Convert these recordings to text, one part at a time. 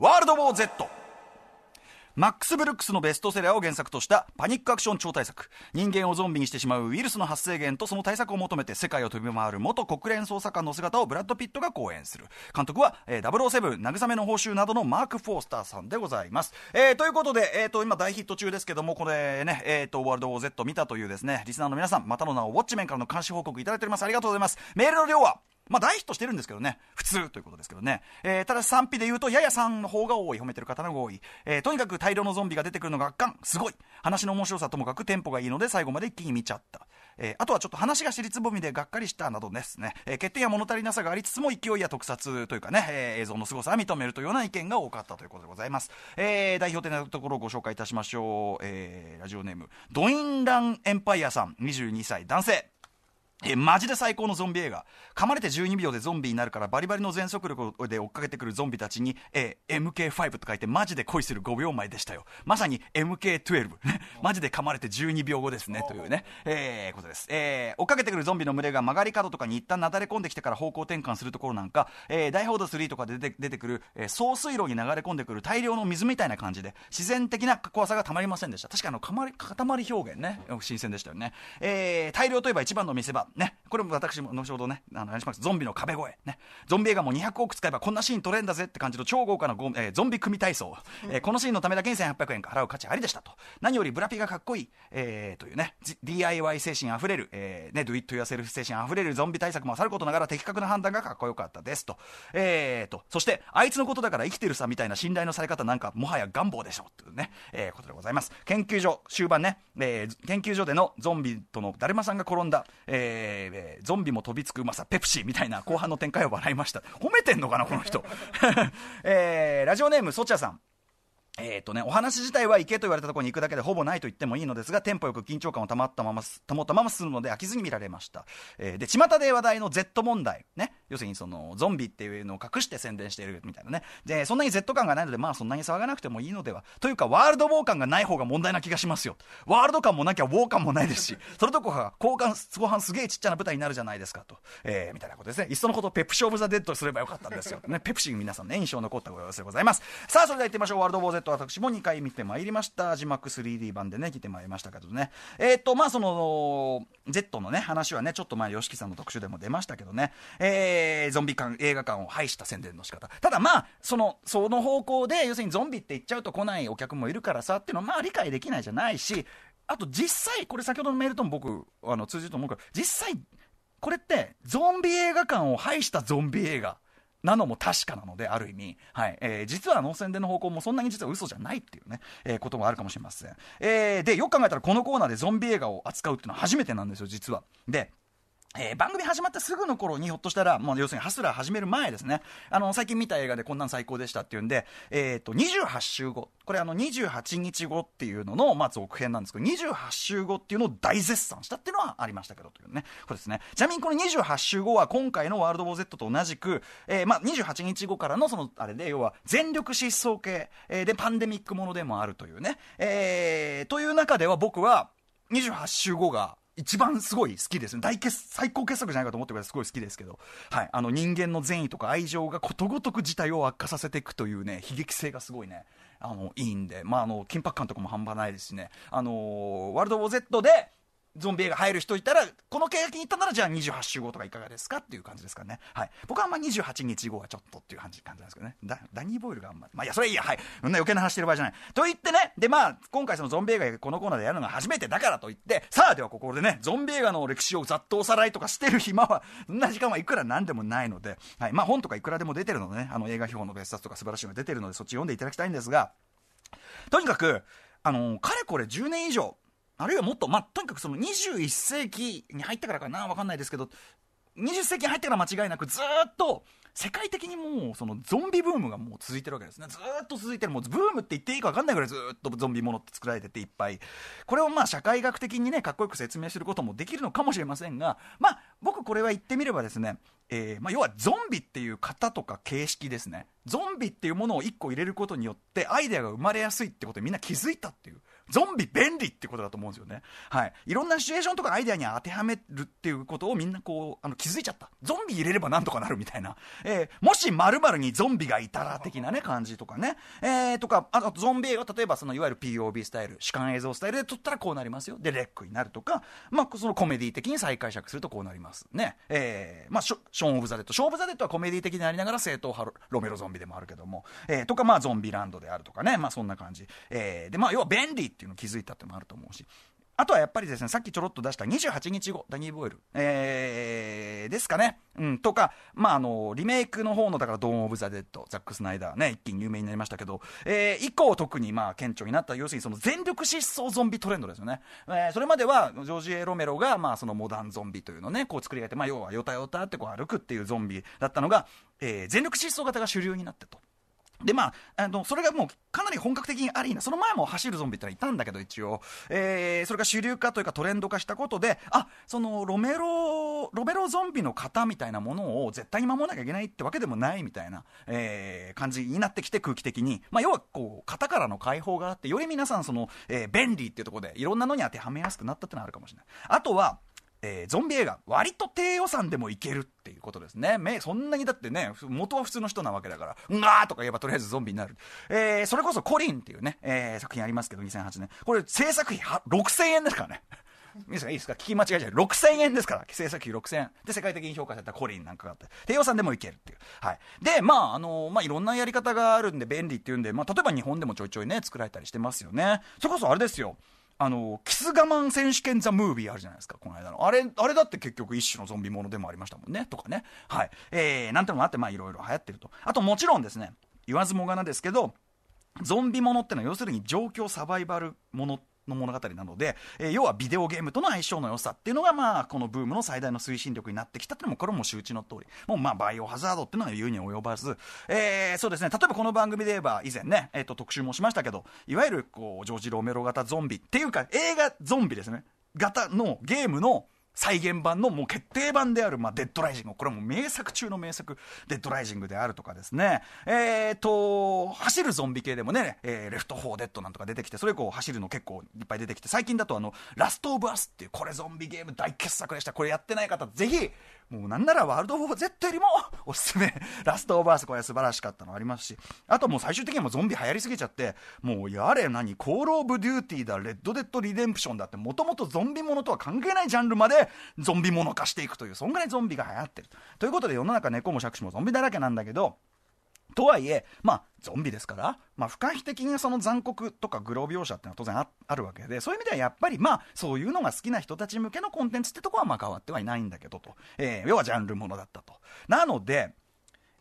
ワールド・ウォー・ Z マックス・ブルックスのベストセラーを原作としたパニックアクション超大作人間をゾンビにしてしまうウイルスの発生源とその対策を求めて世界を飛び回る元国連捜査官の姿をブラッド・ピットが講演する監督は、えー、007慰めの報酬などのマーク・フォースターさんでございます、えー、ということで、えーと、今大ヒット中ですけどもこれね、えーと、ワールド・ウォー・ Z 見たというですねリスナーの皆さんまたの名をウォッチメンからの監視報告いただいておりますありがとうございますメールの量はまあ、大ヒットしてるんですけどね、普通ということですけどね。えー、ただ賛否で言うと、ややさんの方が多い、褒めてる方の方が多い。えー、とにかく大量のゾンビが出てくるのが圧巻、すごい。話の面白さともかくテンポがいいので、最後まで一気に見ちゃった。えー、あとはちょっと話が尻つぼみでがっかりしたなどですね、えー、欠点や物足りなさがありつつも勢いや特撮というかね、えー、映像の凄さは認めるというような意見が多かったということでございます。えー、代表的なところをご紹介いたしましょう。えー、ラジオネーム、ドインランエンパイアさん、22歳男性。えマジで最高のゾンビ映画噛まれて12秒でゾンビになるからバリバリの全速力で追っかけてくるゾンビたちに、えー、MK5 と書いてマジで恋する5秒前でしたよまさに MK12 マジで噛まれて12秒後ですねというね、えー、ことです、えー、追っかけてくるゾンビの群れが曲がり角とかに一旦なだれ込んできてから方向転換するところなんか、えー、ダイホード3とかで出て出てくる、えー、総水路に流れ込んでくる大量の水みたいな感じで自然的な怖さがたまりませんでした確かあのかま塊表現ね新鮮でしたよね、えー、大量といえば一番の見せ場ね、これも私も後ほどね、あの、しります。ゾンビの壁越え。ね。ゾンビ映画も200億使えばこんなシーン撮れんだぜって感じの超豪華なゴ、えー、ゾンビ組体操、えー、このシーンのためだけに1800円払う価値ありでしたと。何よりブラピがかっこいい、えー、というね、DIY 精神あふれる、えー、ね、do it yourself 精神あふれるゾンビ対策もさることながら的確な判断がかっこよかったですと。えー、と、そして、あいつのことだから生きてるさみたいな信頼のされ方なんかもはや願望でしょうというね、えー、ことでございます。研究所、終盤ね、えー、研究所でのゾンビとのだるまさんが転んだ、えーえー、ゾンビも飛びつくうまさ、ペプシーみたいな後半の展開を笑いました。褒めてんのかな、この人。えー、ラジオネーム、そちゃさん。えーとね、お話自体は行けと言われたところに行くだけでほぼないと言ってもいいのですがテンポよく緊張感を保ったまま保ったまま進むので飽きずに見られました、えー、で巷で話題の Z 問題、ね、要するにそのゾンビっていうのを隠して宣伝しているみたいなねでそんなに Z 感がないので、まあ、そんなに騒がなくてもいいのではというかワールドウォー感がない方が問題な気がしますよワールド感もなきゃウォー感もないですし それとか交換後半すげえちっちゃな舞台になるじゃないですかと、えー、みたいなことですねいっそのことペプシオブ・ザ・デッドすればよかったんですよ、ね、ペプシン皆さんね印象残ったご様子でございますさあそれでは行ってみましょうワールドウォー Z と私も2回見てまいりました字幕 3D 版でね来てまいりましたけどねえっ、ー、とまあその Z のね話はねちょっと前 YOSHIKI さんの特集でも出ましたけどね、えー、ゾンビ館映画館を廃した宣伝の仕方ただまあそのその方向で要するにゾンビって言っちゃうと来ないお客もいるからさっていうのはまあ理解できないじゃないしあと実際これ先ほどのメールとも僕あの通じると思うけど実際これってゾンビ映画館を廃したゾンビ映画なのも確かなので、ある意味、はいえー、実は脳の宣伝の方向もそんなに実は嘘じゃないっていうね、えー、こともあるかもしれません、えー、でよく考えたらこのコーナーでゾンビ映画を扱うっていうのは初めてなんですよ実はでえー、番組始まってすぐの頃にひょっとしたら、もう要するにハスラー始める前ですね、あの、最近見た映画でこんなん最高でしたっていうんで、えっ、ー、と、28週後、これあの、28日後っていうのの、まあ、続編なんですけど、28週後っていうのを大絶賛したっていうのはありましたけど、というね、これですね。ちなみにこの28週後は今回のワールド・ウォー・ゼットと同じく、えー、まあ、28日後からのその、あれで、要は全力疾走系、えー、で、パンデミックものでもあるというね、えー、という中では僕は、28週後が、一番すごい好きです大傑最高傑作じゃないかと思ってくださいすごい好きですけど、はい、あの人間の善意とか愛情がことごとく事態を悪化させていくというね悲劇性がすごいねあのいいんで、まあ、あの緊迫感とかも半端ないですしね、あのワールド・ウォゼットでゾンビ映画入る人いたらこの契約に行ったならじゃあ28週後とかいかがですかっていう感じですかね、はい、僕はあんま28日後はちょっとっていう感じ感じなんですけどねダニー・ボイルがあんままあいやそれいいやはいそんな余計な話してる場合じゃないと言ってねでまあ今回そのゾンビ映画このコーナーでやるのが初めてだからと言ってさあではここでねゾンビ映画の歴史をざっとおさらいとかしてる暇はそんな時間はいくらなんでもないので、はい、まあ本とかいくらでも出てるのでねあの映画表の別冊とか素晴らしいの出てるのでそっち読んでいただきたいんですがとにかくあのかれこれ10年以上あるいはもっと、まあ、とにかくその21世紀に入ったからかな、わかんないですけど、20世紀に入ってから間違いなくずっと、世界的にもうそのゾンビブームがもう続いてるわけですねずっと続いてるもうブームって言っていいか分かんないぐらいずっとゾンビものって作られてていっぱいこれをまあ社会学的にねかっこよく説明することもできるのかもしれませんがまあ僕これは言ってみればですね、えー、まあ、要はゾンビっていう型とか形式ですねゾンビっていうものを1個入れることによってアイデアが生まれやすいってことにみんな気づいたっていうゾンビ便利ってことだと思うんですよね。はい。いろんなシチュエーションとかアイデアに当てはめるっていうことをみんなこう、あの、気づいちゃった。ゾンビ入れればなんとかなるみたいな。えー、もし〇〇にゾンビがいたら的なね、感じとかね。えー、とか、あとゾンビ映画、例えばその、いわゆる POB スタイル、主観映像スタイルで撮ったらこうなりますよ。で、レックになるとか、まあ、そのコメディ的に再解釈するとこうなりますね。えー、まあショ、ショーン・オブ・ザ・デッド。ショーン・オブ・ザ・デッドはコメディ的になりながら正統派ロメロゾンビでもあるけども、えー、とか、まあ、ゾンビランドであるとかね。まあ、そんな感じ。えー、で、まあ、要は便利っていうのを気づいたってもあると思うし。あとはやっぱりですね、さっきちょろっと出した28日後、ダニー・ボイル、えー、ですかね、うん、とか、まあ、あの、リメイクの方の、だから、ドーン・オブ・ザ・デッド、ザック・スナイダーね、一気に有名になりましたけど、えー、以降特に、まあ、顕著になった、要するにその全力疾走ゾンビトレンドですよね。えー、それまでは、ジョージ・エロメロが、まあ、そのモダンゾンビというのをね、こう作り上げて、まあ、要は、ヨタヨタってこう歩くっていうゾンビだったのが、えー、全力疾走型が主流になってと。でまあ、あのそれがもうかなり本格的にアリーナその前も走るゾンビってのはいたんだけど一応、えー、それが主流化というかトレンド化したことであそのロメロロメロゾンビの型みたいなものを絶対に守らなきゃいけないってわけでもないみたいな、えー、感じになってきて空気的に、まあ、要はこう型からの解放があってより皆さんその、えー、便利っていうところでいろんなのに当てはめやすくなったってのはあるかもしれないあとはえー、ゾンビ映画割と低予算でもいけるっていうことですねそんなにだってね元は普通の人なわけだから「うわ!」ー」とか言えばとりあえずゾンビになる、えー、それこそ「コリン」っていうね、えー、作品ありますけど2008年これ制作費6000円ですからね いいですか聞き間違いじゃない6000円ですから制作費6000円で世界的に評価されたコリンなんかがあって低予算でもいけるっていうはいでまああのまあいろんなやり方があるんで便利っていうんで、まあ、例えば日本でもちょいちょいね作られたりしてますよねそれこそあれですよあの、キス我慢選手権ザ・ムービーあるじゃないですか、この間の。あれ、あれだって結局一種のゾンビものでもありましたもんね、とかね。はい。えー、なんてのもあって、まあいろいろ流行ってると。あともちろんですね、言わずもがなですけど、ゾンビものってのは要するに状況サバイバルものの物語なので、えー、要はビデオゲームとの相性の良さっていうのが、まあ、このブームの最大の推進力になってきたっていうのも、これも周知の通り、もうまあ、バイオハザードっていうのは言うに及ばず、えー、そうですね、例えばこの番組で言えば、以前ね、えっ、ー、と、特集もしましたけど、いわゆる、こう、ジョージ・ロメロ型ゾンビっていうか、映画ゾンビですね、型のゲームの、再現版のもう決定版である、まあ、デッドライジングこれはもう名作中の名作デッドライジングであるとかですねえっ、ー、と走るゾンビ系でもね、えー、レフト・フォー・デッドなんとか出てきてそれ以降走るの結構いっぱい出てきて最近だとあのラスト・オブ・アスっていうこれゾンビゲーム大傑作でしたこれやってない方ぜひもうなんならワールド・オォー・ゼットよりもおすすめ、ラスト・オーバース、これ素晴らしかったのありますし、あともう最終的にもゾンビ流行りすぎちゃって、もうやれ何、コール・オブ・デューティーだ、レッド・デッド・リデンプションだって、もともとゾンビものとは関係ないジャンルまでゾンビもの化していくという、そんぐらいゾンビが流行ってる。ということで世の中猫も借子もゾンビだらけなんだけど、とはいえ、まあ、ゾンビですから、まあ、不可避的にその残酷とかグロ描写っていうのは当然あるわけで、そういう意味ではやっぱり、まあ、そういうのが好きな人たち向けのコンテンツってとこはまあ変わってはいないんだけどと、えー、要はジャンルものだったと。なので、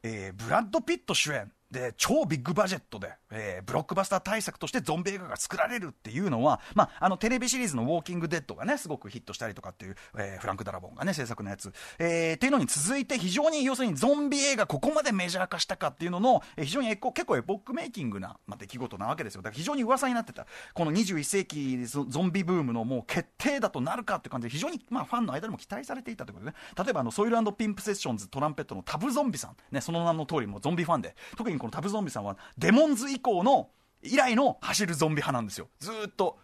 えー、ブラッド・ピット主演、で、超ビッグバジェットで、えー、ブロックバスター対策としてゾンビ映画が作られるっていうのは、まあ、あの、テレビシリーズのウォーキングデッドがね、すごくヒットしたりとかっていう、えー、フランク・ダラボンがね、制作のやつ、えー、っていうのに続いて、非常に、要するにゾンビ映画ここまでメジャー化したかっていうのの、えー、非常にエコ結構エポックメイキングな、まあ、出来事なわけですよ。だから非常に噂になってた、この21世紀ゾンビブームのもう決定だとなるかって感じで、非常に、まあ、ファンの間でも期待されていたということでね、例えばあの、ソイルピンプセッションズトランペットのタブゾンビさん、ね、その名の通りもゾンビファンで、特に人のタブゾンビさんはデモンズ以降の以来の走るゾンビ派なんですよずっと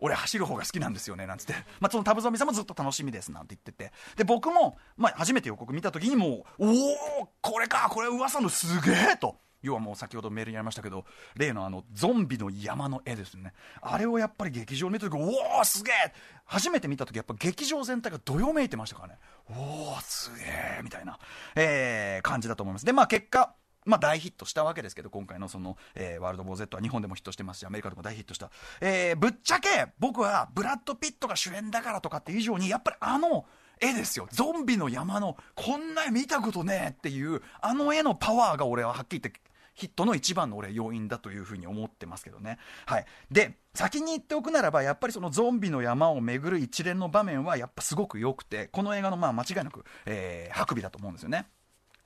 俺走る方が好きなんですよねなんつって、まあ、そのタブゾンビさんもずっと楽しみですなんて言っててで僕も、まあ、初めて予告見た時にもうおおこれかこれ噂のすげえと要はもう先ほどメールにありましたけど例のあのゾンビの山の絵ですねあれをやっぱり劇場に見た時おおすげえ初めて見た時やっぱ劇場全体がどよめいてましたからねおおすげえみたいな、えー、感じだと思いますでまあ結果まあ、大ヒットしたわけですけど、今回のその、えー、ワールド・ボー・ゼットは日本でもヒットしてますし、アメリカでも大ヒットした。えー、ぶっちゃけ、僕はブラッド・ピットが主演だからとかって以上に、やっぱりあの、絵ですよゾンビの山のこんな絵見たことねえっていうあの絵のパワーが俺ははっきり言ってヒットの一番の俺要因だというふうに思ってますけどね。はい、で先に言っておくならばやっぱりそのゾンビの山を巡る一連の場面はやっぱすごく良くてこの映画のまあ間違いなく、えー、ハクビだと思うんですよね。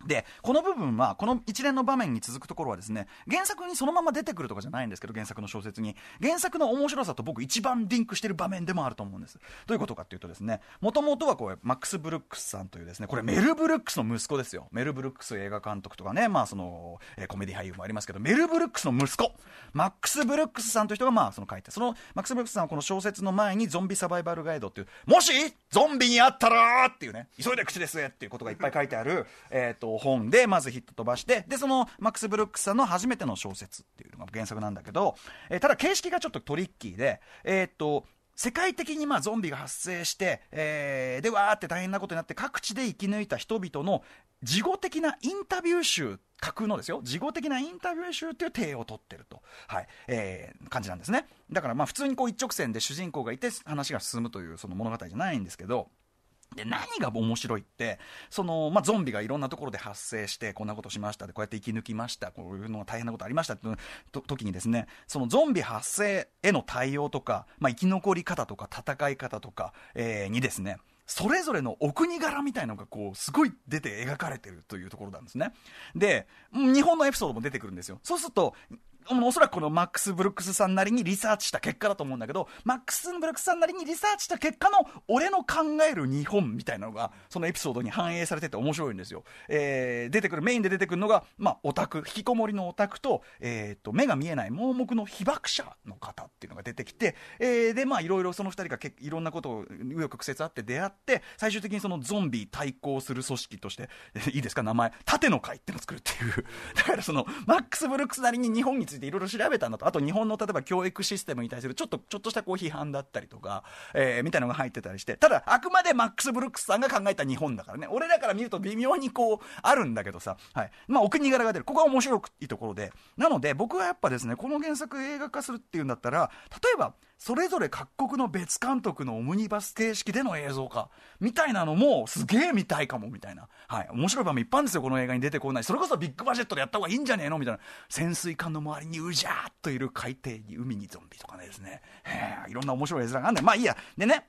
でこの部分はこの一連の場面に続くところはですね原作にそのまま出てくるとかじゃないんですけど原作の小説に原作の面白さと僕一番リンクしてる場面でもあると思うんですどういうことかっていうとですねもともとはこうマックス・ブルックスさんというですねこれメル・ブルックスの息子ですよメル・ブルックス映画監督とかねまあその、えコメディ俳優もありますけどメル・ブルックスの息子マックス・ブルックスさんという人がまあその書いてそのマックス・ブルックスさんはこの小説の前にゾンビサバイバルガイドっていうもしゾンビにあったらっていうね急いで口ですっていうことがいっぱい書いてあるえっ、とと本でまずヒット飛ばしてでそのマックス・ブルックスさんの初めての小説っていうのが原作なんだけど、えー、ただ形式がちょっとトリッキーでえー、っと世界的にまあゾンビが発生して、えー、でわーって大変なことになって各地で生き抜いた人々の事後的なインタビュー集架空のですよ事後的なインタビュー集っていう体を取ってると、はいえー、感じなんですねだからまあ普通にこう一直線で主人公がいて話が進むというその物語じゃないんですけどで、何が面白いって、その、まあ、ゾンビがいろんなところで発生して、こんなことしましたで、こうやって生き抜きました、こういうのは大変なことありましたと、時にですね、そのゾンビ発生への対応とか、まあ、生き残り方とか、戦い方とか、えー、にですね、それぞれのお国柄みたいのがこうすごい出て描かれてるというところなんですねで日本のエピソードも出てくるんですよそうするとおそらくこのマックス・ブルックスさんなりにリサーチした結果だと思うんだけど、マックス・ブルックスさんなりにリサーチした結果の俺の考える日本みたいなのが、そのエピソードに反映されてて面白いんですよ。えー、出てくる、メインで出てくるのが、まあ、オタク、引きこもりのオタクと、えー、っと、目が見えない盲目の被爆者の方っていうのが出てきて、えー、で、まあ、いろいろその2人がいろんなことを右翼曲折あって出会って、最終的にそのゾンビ対抗する組織として、いいですか、名前、盾の会っていうのを作るっていう。だからその、マックス・ブルックスなりに日本についてついていろいろ調べたんだとあと日本の例えば教育システムに対するちょっとちょっとしたこう批判だったりとか、えー、みたいのが入ってたりしてただあくまでマックス・ブルックスさんが考えた日本だからね俺らから見ると微妙にこうあるんだけどさ、はいまあ、お国柄が出るここは面白いところでなので僕はやっぱですねこの原作映画化するっていうんだったら例えばそれぞれ各国の別監督のオムニバス形式での映像化みたいなのもすげえ見たいかもみたいな、はい、面白い場面いっぱいあるんですよこの映画に出てこないそれこそビッグバジェットでやった方がいいんじゃねえのみたいな潜水艦の周りにうじゃーっといる海底に海にゾンビとかねですねいろんな面白い映像があるんだまあいいやでね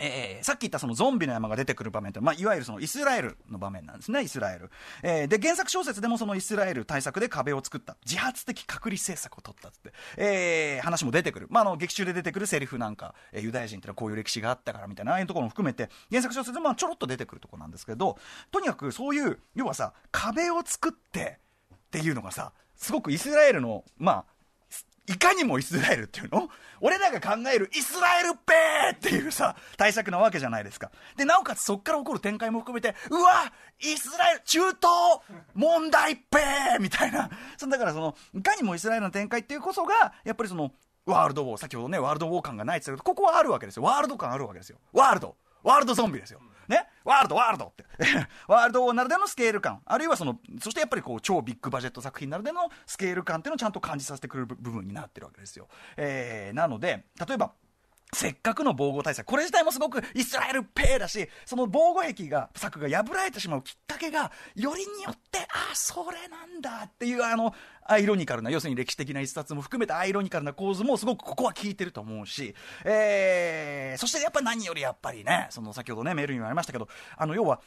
えー、さっき言ったそのゾンビの山が出てくる場面って、まあ、いわゆるそのイスラエルの場面なんですね、イスラエル。えー、で、原作小説でもそのイスラエル対策で壁を作った。自発的隔離政策を取ったって、えー、話も出てくる。まあ、あの、劇中で出てくるセリフなんか、えー、ユダヤ人ってのはこういう歴史があったからみたいな、ああいうところも含めて、原作小説でもちょろっと出てくるとこなんですけど、とにかくそういう、要はさ、壁を作ってっていうのがさ、すごくイスラエルの、まあ、いかにもイスラエルっていうの俺らが考えるイスラエルペーっていうさ、対策なわけじゃないですか。で、なおかつそこから起こる展開も含めて、うわイスラエル、中東問題ペーみたいな。そだからその、いかにもイスラエルの展開っていうこそが、やっぱりその、ワールドウォー、先ほどね、ワールドウォー感がないって言ったけど、ここはあるわけですよ。ワールド感あるわけですよ。ワールド。ワールドゾンビですよ。うんね、ワールド、ワールドって ワールドならでのスケール感、あるいはその、そしてやっぱりこう、超ビッグバジェット作品ならでのスケール感っていうのをちゃんと感じさせてくれる部分になってるわけですよ。えー、なので、例えば、せっかくの防護対策、これ自体もすごくイスラエルペーだし、その防護壁が、策が破られてしまうきっかけが、よりによって、あ、それなんだっていう、あの、アイロニカルな、要するに歴史的な一冊も含めたアイロニカルな構図もすごくここは効いてると思うし、えー、そしてやっぱ何よりやっぱりね、その先ほどね、メールにもありましたけど、あの、要は、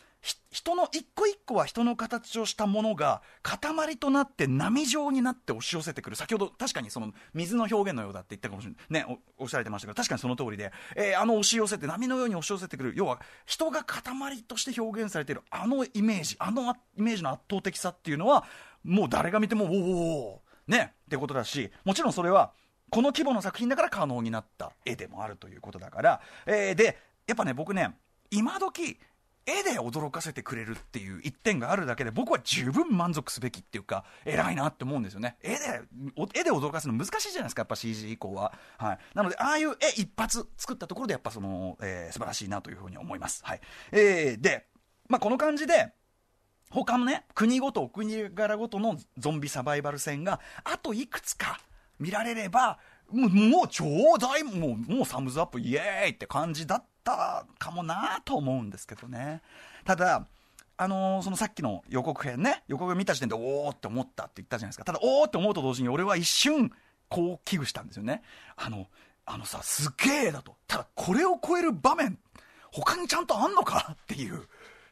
人の一個一個は人の形をしたものが塊となって波状になって押し寄せてくる先ほど確かにその水の表現のようだって言ったかもしれないねおっしゃられてましたけど確かにその通りで、えー、あの押し寄せて波のように押し寄せてくる要は人が塊として表現されているあのイメージあのイメージの圧倒的さっていうのはもう誰が見てもおおねってことだしもちろんそれはこの規模の作品だから可能になった絵でもあるということだから、えー、でやっぱね僕ね今時絵で驚かせてくれるっていう一点があるだけで僕は十分満足すべきっていうか偉いなって思うんですよね絵で絵で驚かすの難しいじゃないですかやっぱ CG 以降は、はい、なのでああいう絵一発作ったところでやっぱその、えー、素晴らしいなというふうに思います、はいえー、で、まあ、この感じで他のね国ごとお国柄ごとのゾンビサバイバル戦があといくつか見られればもうもう超大もうもうサムズアップイエーイって感じだったったかもなと思うんですけどね。ただ、あのー、そのさっきの予告編ね、予告編見た時点で、おおって思ったって言ったじゃないですか。ただ、おおって思うと同時に、俺は一瞬、こう危惧したんですよね。あの、あのさ、すげえだと。ただ、これを超える場面、他にちゃんとあんのかっていう、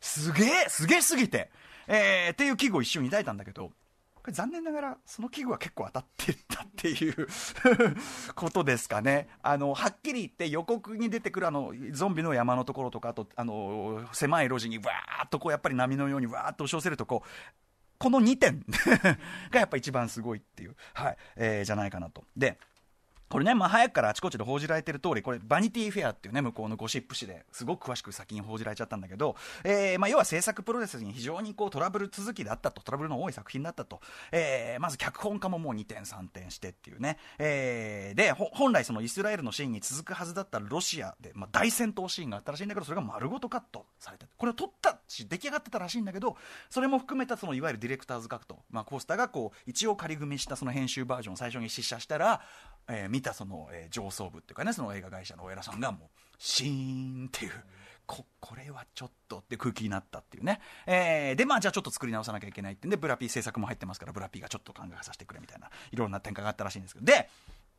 すげえ、すげえすぎて、えー、っていう危惧を一瞬抱いたんだけど、これ残念ながらその器具は結構当たってたっていうことですかねあのはっきり言って予告に出てくるあのゾンビの山のところとかあとあの狭い路地にわーっとこうやっぱり波のようにわーっと押し寄せるとここの2点 がやっぱ一番すごいっていう、はいえー、じゃないかなと。でこれね、まあ、早くからあちこちで報じられてる通り、これ、バニティフェアっていうね、向こうのゴシップ誌ですごく詳しく先に報じられちゃったんだけど、えー、まあ、要は制作プロセスに非常にこうトラブル続きだったと、トラブルの多い作品だったと、えー、まず脚本家ももう2点、3点してっていうね、えー、で、本来そのイスラエルのシーンに続くはずだったロシアで、まあ、大戦闘シーンがあったらしいんだけど、それが丸ごとカットされて、これを撮ったし、出来上がってたらしいんだけど、それも含めたそのいわゆるディレクターズカット、まあ、コースターがこう一応仮組みしたその編集バージョンを最初に試写したら、えー、見たその、えー、上層部っていうかねその映画会社のお偉さんがもうシーンっていう。ここれはちょっとって空気になったっていうね、えー、でまあじゃあちょっと作り直さなきゃいけないってんでブラピー制作も入ってますからブラピーがちょっと考えさせてくれみたいないろんな展開があったらしいんですけどで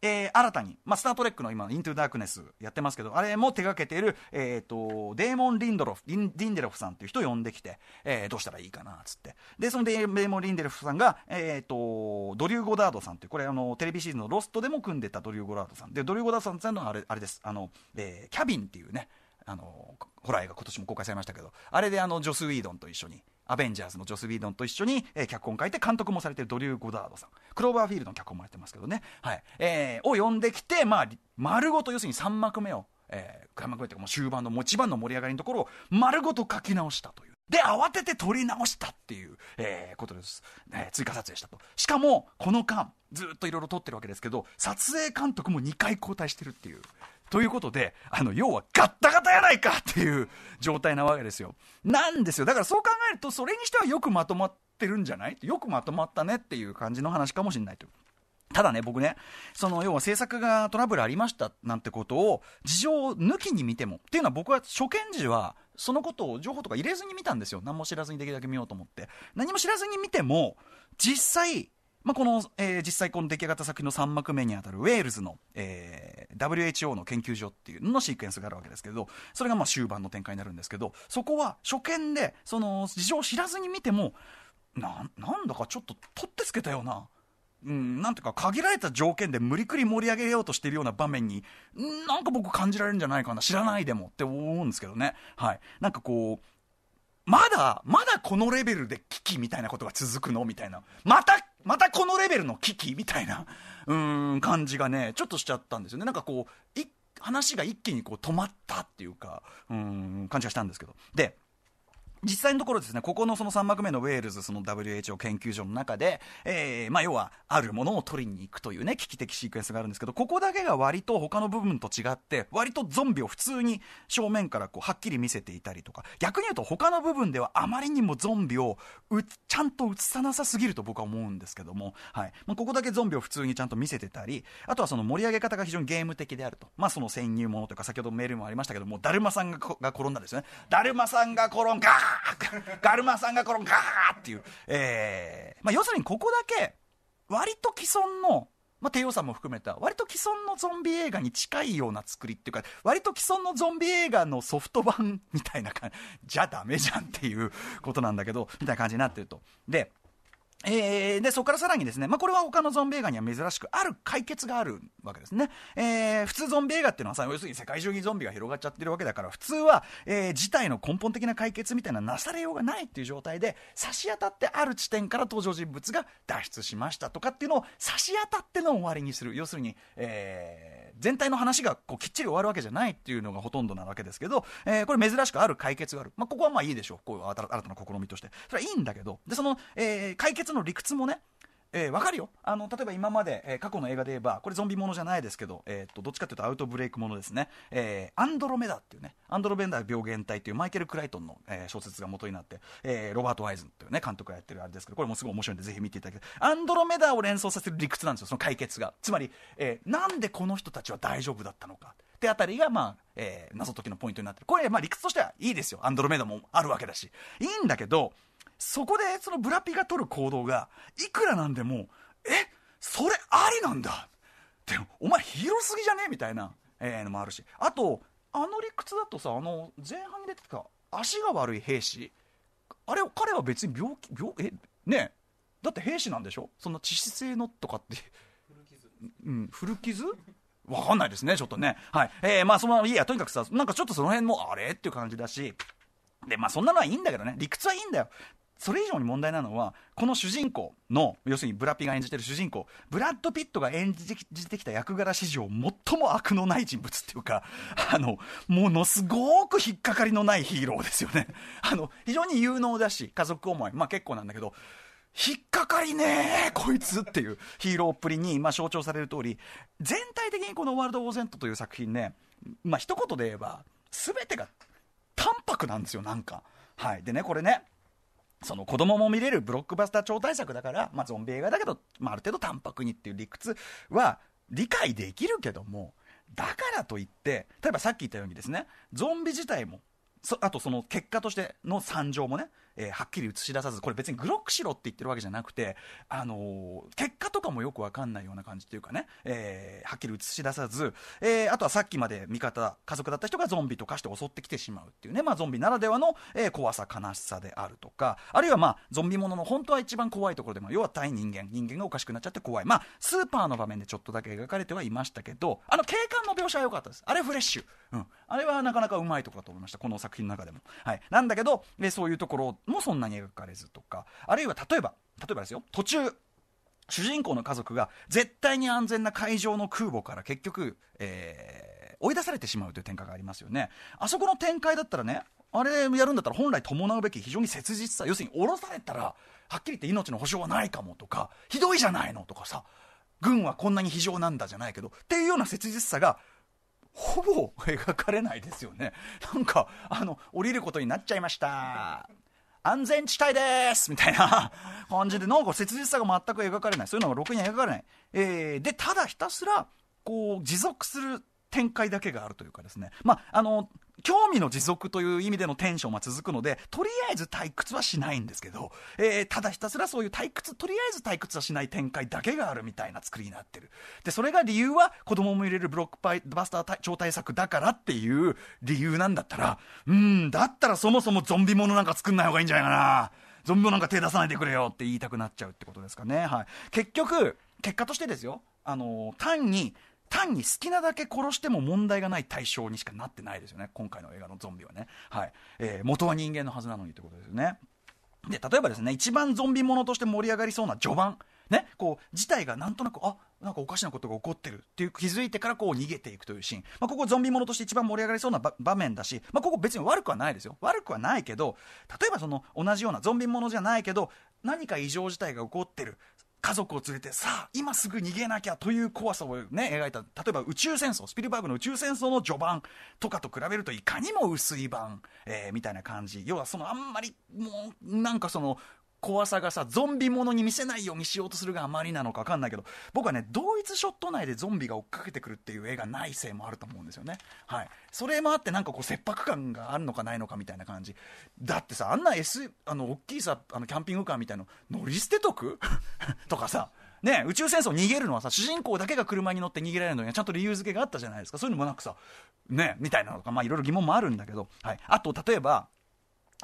えー、新たに、まあ、スター・トレックの今、イントゥ・ダークネスやってますけど、あれも手がけている、えーと、デーモン・リンドロフリンデロフさんっていう人を呼んできて、えー、どうしたらいいかなっつって、でそのデーモン・リンデロフさんが、えーと、ドリュー・ゴダードさんっていう、これあの、テレビシリーズのロストでも組んでたドリュー・ゴダードさん、でドリュー・ゴダードさんっていうのはあれあれですあの、えー、キャビンっていうね、あのホラー映画今年も公開されましたけどあれであのジョス・ウィードンと一緒にアベンジャーズのジョス・ウィードンと一緒に、えー、脚本書いて監督もされてるドリュー・ゴダードさんクローバーフィールドの脚本もやってますけどね、はいえー、を呼んできて、まあ、丸ごと要するに3幕目を、えー、3幕目というかもう終盤の持ち番の盛り上がりのところを丸ごと書き直したという。で、慌てて撮り直したっていう、えー、ことです、えー、追加撮影したと。しかも、この間、ずっといろいろ撮ってるわけですけど、撮影監督も2回交代してるっていう。ということで、あの、要はガッタガタやないかっていう状態なわけですよ。なんですよ。だからそう考えると、それにしてはよくまとまってるんじゃないよくまとまったねっていう感じの話かもしれないと。ただね、僕ね、その要は制作がトラブルありましたなんてことを事情を抜きに見ても、っていうのは僕は初見時はそのことを情報とか入れずに見たんですよ。何も知らずにできるだけ見ようと思って。何も知らずに見ても、実際、まあ、この、えー、実際この出来上がった作品の3幕目にあたるウェールズの、えー、WHO の研究所っていうののシークエンスがあるわけですけどそれがまあ終盤の展開になるんですけどそこは初見でその事情を知らずに見てもななんだかちょっと取ってつけたような。うん、なんていうか限られた条件で無理くり盛り上げようとしているような場面になんか僕感じられるんじゃないかな知らないでもって思うんですけどねはいなんかこうまだまだこのレベルで危機みたいなことが続くのみたいなまたまたこのレベルの危機みたいな うん感じがねちょっとしちゃったんですよねなんかこう話が一気にこう止まったっていうかうん感じがしたんですけどで実際のところですね、ここのその3幕目のウェールズその WHO 研究所の中で、えー、まあ要はあるものを取りに行くというね、危機的シークエンスがあるんですけど、ここだけが割と他の部分と違って、割とゾンビを普通に正面からこうはっきり見せていたりとか、逆に言うと他の部分ではあまりにもゾンビをちゃんと映さなさすぎると僕は思うんですけども、はい。まあ、ここだけゾンビを普通にちゃんと見せてたり、あとはその盛り上げ方が非常にゲーム的であると。まあその潜入ものというか、先ほどメールもありましたけども、だるまさんがが転んだですね。だるまさんが転んガルマさんがこのガーっていう、えーまあ、要するにここだけ割と既存のまあ、帝王さんも含めた割と既存のゾンビ映画に近いような作りっていうか割と既存のゾンビ映画のソフト版みたいな感じじゃダメじゃんっていうことなんだけどみたいな感じになってるとでえー、でそこからさらにですね、まあ、これは他のゾンビ映画には珍しくある解決があるわけですね、えー、普通ゾンビ映画っていうのはさ要するに世界中にゾンビが広がっちゃってるわけだから普通は、えー、事態の根本的な解決みたいななされようがないっていう状態で差し当たってある地点から登場人物が脱出しましたとかっていうのを差し当たっての終わりにする要するに、えー全体の話がこうきっちり終わるわけじゃないっていうのがほとんどなわけですけど、えー、これ珍しくある解決がある、まあ、ここはまあいいでしょうこう新たな試みとしてそれはいいんだけどでその、えー、解決の理屈もねえー、分かるよあの例えば今まで、えー、過去の映画で言えばこれゾンビものじゃないですけど、えー、っとどっちかというとアウトブレイクものですね、えー、アンドロメダっていうねアンドロベンダー病原体っていうマイケル・クライトンの、えー、小説が元になって、えー、ロバート・ワイズンというね監督がやってるあれですけどこれもすごい面白いんでぜひ見ていただきたいアンドロメダを連想させる理屈なんですよその解決がつまり、えー、なんでこの人たちは大丈夫だったのかってあたりが、まあえー、謎解きのポイントになってるこれ、まあ、理屈としてはいいですよアンドロメダもあるわけだしいいんだけどそこでそのブラピが取る行動がいくらなんでもえそれありなんだってお前広すぎじゃねえみたいな、えー、のもあるしあとあの理屈だとさあの前半に出てた足が悪い兵士あれ彼は別に病気病えねえだって兵士なんでしょそんな致死性のとかってうん古傷わかんないですねちょっとねはいえー、まあそのいいやとにかくさなんかちょっとその辺もあれっていう感じだしでまあそんなのはいいんだけどね理屈はいいんだよそれ以上に問題なのはこの主人公の要するにブラピが演じてる主人公ブラッド・ピットが演じてきた役柄史上最も悪のない人物っていうかあのものすごく引っかかりのないヒーローですよねあの非常に有能だし家族思い、まあ、結構なんだけど引っかかりねえこいつっていうヒーローっぷりに、まあ、象徴される通り全体的にこの「ワールド・オーゼント」という作品ねまあ一言で言えば全てが淡白なんですよなんか。はい、でねこれねその子供も見れるブロックバスター超大作だから、まあ、ゾンビ映画だけど、まあ、ある程度淡白にっていう理屈は理解できるけどもだからといって例えばさっき言ったようにですねゾンビ自体もそあとその結果としての惨状もねえー、はっきり映し出さずこれ別にグロックしろって言ってるわけじゃなくて、あのー、結果とかもよく分かんないような感じというかね、えー、はっきり映し出さず、えあとはさっきまで味方家族だった人がゾンビと化して襲ってきてしまうっていうね、まあ、ゾンビならではの、え怖さ悲しさであるとかあるいは、まあ、ゾンビものの本当は一番怖いところで、も、要は対人間人間がおかしくなっちゃって怖い、まあ、スーパーの場面でちょっとだけ描かれてはいましたけどあの警官の描写は良かったですあれフレッシュ、うん、あれはなかなかうまいところだと思いましたこの作品の中でも、はい、なんだけど、そういうところもそんなに描かれずとかあるいは例えば例えばですよ途中主人公の家族が絶対に安全な海上の空母から結局、えー、追い出されてしまうという展開がありますよね。あそこの展開だったらねあれやるんだったら本来伴うべき非常に切実さ要するに降ろされたらはっきり言って命の保証はないかもとかひどいじゃないのとかさ軍はこんなに非常なんだじゃないけどっていうような切実さがほぼ描かれないですよねなんかあの降りることになっちゃいました安全地帯ですみたいな 感じで、なんか切実さが全く描かれない。そういうのが6には描かれない。えー、で、ただひたすら、こう、持続する展開だけがあるというかですね、まあ、あの興味の持続という意味でのテンションは続くので、とりあえず退屈はしないんですけど、えー、ただひたすらそういう退屈、とりあえず退屈はしない展開だけがあるみたいな作りになってる。で、それが理由は子供も入れるブロックパイバスター超対策だからっていう理由なんだったら、うん、だったらそもそもゾンビものなんか作んない方がいいんじゃないかな。ゾンビもなんか手出さないでくれよって言いたくなっちゃうってことですかね。はい。結局、結果としてですよ。あの単に単に好きなだけ殺しても問題がない対象にしかなってないですよね今回の映画のゾンビはね、はいえー、元は人間のはずなのにということですよねで例えばですね一番ゾンビものとして盛り上がりそうな序盤ね、こう事態がなんとなくあなんかおかしなことが起こってるっていう気づいてからこう逃げていくというシーン、まあ、ここゾンビものとして一番盛り上がりそうな場面だし、まあ、ここ別に悪くはないですよ悪くはないけど例えばその同じようなゾンビものじゃないけど何か異常事態が起こってる家族を連れてさあ今すぐ逃げなきゃという怖さをね描いた例えば宇宙戦争スピルバーグの宇宙戦争の序盤とかと比べるといかにも薄い版、えー、みたいな感じ要はそのあんまりもうなんかその怖さがさ、ゾンビものに見せないようにしようとするがあまりなのか分かんないけど、僕はね、同一ショット内でゾンビが追っかけてくるっていう絵がないせいもあると思うんですよね。はい。それもあって、なんかこう、切迫感があるのかないのかみたいな感じ。だってさ、あんな S、あの、大きいさ、あの、キャンピングカーみたいの、乗り捨てとく とかさ、ね、宇宙戦争逃げるのはさ主人公だけが車に乗って逃げられるのにはちゃんと理由付けがあったじゃないですかそういうのもなくさねみたいなのとかまあいろいろ疑問もあるんだけど、はい、あと例えば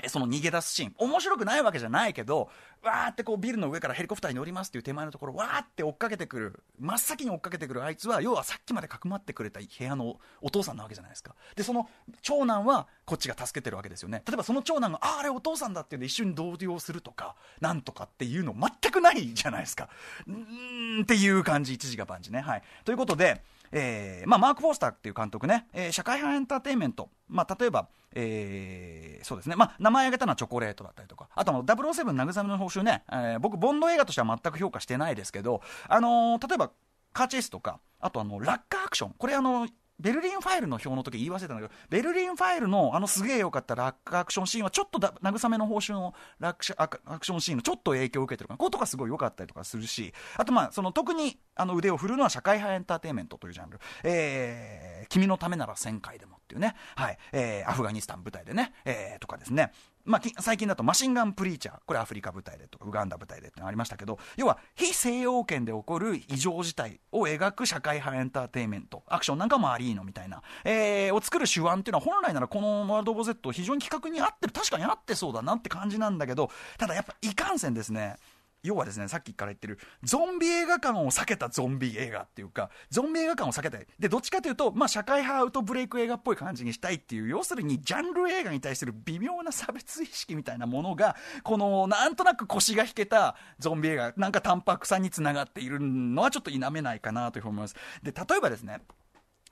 その逃げ出すシーン面白くないわけじゃないけどわーってこうビルの上からヘリコプターに乗りますっていう手前のところわーって追っかけてくる真っ先に追っかけてくるあいつは要はさっきまでかくまってくれた部屋のお父さんなわけじゃないですかでその長男はこっちが助けてるわけですよね例えばその長男があああれお父さんだっていうんで一緒に同僚するとかなんとかっていうの全くないじゃないですかうーんっていう感じ一時が万事ねはいということでえーまあ、マーク・フォースターっていう監督ね、えー、社会派エンターテインメント、まあ、例えば、えー、そうですね、まあ、名前挙げたのはチョコレートだったりとか、あと007慰めの報酬ね、えー、僕、ボンド映画としては全く評価してないですけど、あのー、例えば、カーチェイスとか、あとあの、ラッカーアクション。これあの、ベルリンファイルの表の時言い忘れたんだけど、ベルリンファイルのあのすげえ良かったラアクションシーンは、ちょっとだ慰めの報酬のラクシアクションシーンのちょっと影響を受けてるから、こことかすごい良かったりとかするし、あとまあ、その特にあの腕を振るのは社会派エンターテインメントというジャンル、えー、君のためなら1000回でもっていうね、はい、えー、アフガニスタン舞台でね、えー、とかですね、まあ、最近だとマシンガンプリーチャー、これアフリカ部隊でとか、ウガンダ部隊でってありましたけど、要は非西洋圏で起こる異常事態を描く社会派エンターテインメント、アクションなんかもアリーのみたいな、えー、を作る手腕っていうのは、本来ならこのワールド・オブ・ゼット、非常に企画に合ってる、確かに合ってそうだなって感じなんだけど、ただやっぱいかんせんですね。要はですね、さっきから言ってる、ゾンビ映画館を避けたゾンビ映画っていうか、ゾンビ映画館を避けたい。で、どっちかというと、まあ、社会派アウトブレイク映画っぽい感じにしたいっていう、要するに、ジャンル映画に対する微妙な差別意識みたいなものが、この、なんとなく腰が引けたゾンビ映画、なんか淡白さにつながっているのはちょっと否めないかなというふうに思います。で、例えばですね、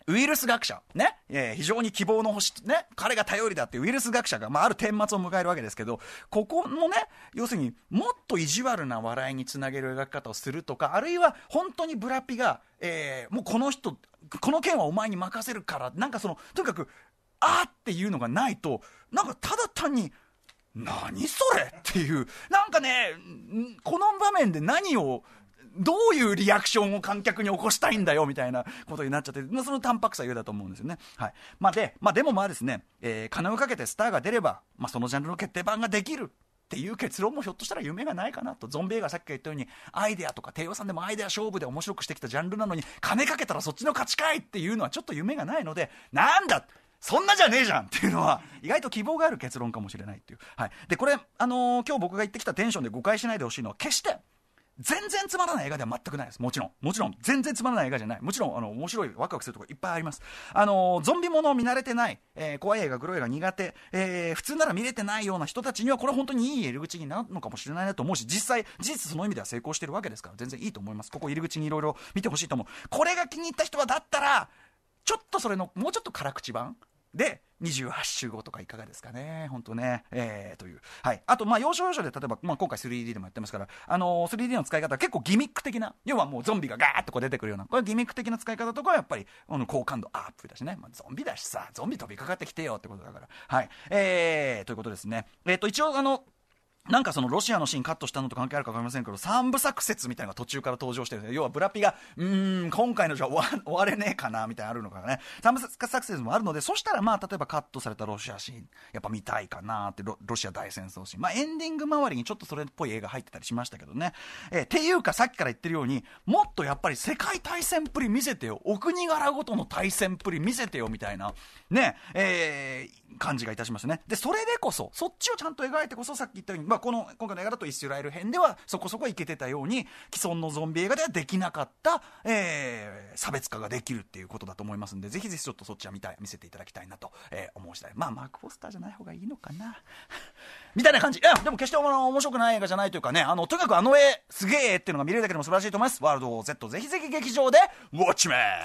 ウイルス学者、ね、え非常に希望の星、ね、彼が頼りだってウイルス学者が、まあ、ある顛末を迎えるわけですけど、ここのね、要するにもっと意地悪な笑いにつなげる描き方をするとか、あるいは本当にブラピが、えー、もうこの人、この件はお前に任せるから、なんかその、とにかく、あーっていうのがないと、なんかただ単に、何それっていう、なんかね、この場面で何をどういうリアクションを観客に起こしたいんだよみたいなことになっちゃって、まあ、その淡白さゆえだと思うんですよね。はいまあ、で、まあ、でもまあですね、えー、金をかけてスターが出れば、まあ、そのジャンルの決定版ができる。っていう結論もひょっとしたら夢がないかなとゾンビ映画さっき言ったようにアイデアとか王さんでもアイデア勝負で面白くしてきたジャンルなのに金かけたらそっちの価値かいっていうのはちょっと夢がないのでなんだそんなじゃねえじゃんっていうのは、意外と希望がある結論かもしれないっていう。はい。で、これ、あのー、今日僕が言ってきたテンションで誤解しないでほしいのは、決して、全然つまらない映画では全くないです。もちろん。もちろん、全然つまらない映画じゃない。もちろん、あの、面白い、ワクワクするとこいっぱいあります。あの、ゾンビものを見慣れてない、えー、怖い映画、黒い映画苦手、えー、普通なら見れてないような人たちには、これ本当にいい入り口になるのかもしれないなと思うし、実際、事実その意味では成功してるわけですから、全然いいと思います。ここ入り口にいろいろ見てほしいと思う。これが気に入った人は、だったら、ちょっとそれの、もうちょっと辛口版で28週後とかいかがですかね、本当ね、えー、という、はい、あと、まあ、要所要所で例えば、まあ、今回 3D でもやってますから、あのー、3D の使い方は結構ギミック的な、要はもうゾンビがガーッとこう出てくるような、これギミック的な使い方とかはやっぱり、あの好感度アップだしね、まあ、ゾンビだしさ、ゾンビ飛びかかってきてよってことだから。はい、えー、ということですね、えー、と一応あのなんかそのロシアのシーンカットしたのと関係あるか分かりませんけど、三部作説みたいなのが途中から登場してる要はブラピが、うーん、今回のじゃ 終われねえかな、みたいなあるのかね。三部作説もあるので、そしたらまあ、例えばカットされたロシアシーン、やっぱ見たいかなってロ、ロシア大戦争シーン。まあ、エンディング周りにちょっとそれっぽい映画入ってたりしましたけどね。えー、ていうかさっきから言ってるように、もっとやっぱり世界大戦っぷり見せてよ。お国柄ごとの大戦っぷり見せてよ、みたいな、ね、えー、感じがいたしますね。で、それでこそ、そっちをちゃんと描いてこそ、さっき言ったように、まあ、この今回の映画だとイスラエル編ではそこそこいけてたように既存のゾンビ映画ではできなかった、えー、差別化ができるっていうことだと思いますんでぜひぜひちょっとそっちは見たい見せていただきたいなと、えー、思う次第まあマーク・フォスターじゃない方がいいのかな みたいな感じいやでも決して面白くない映画じゃないというかねあのとにかくあの絵すげえっていうのが見れるだけでも素晴らしいと思いますワールド Z ぜひぜひ劇場でウォッチメン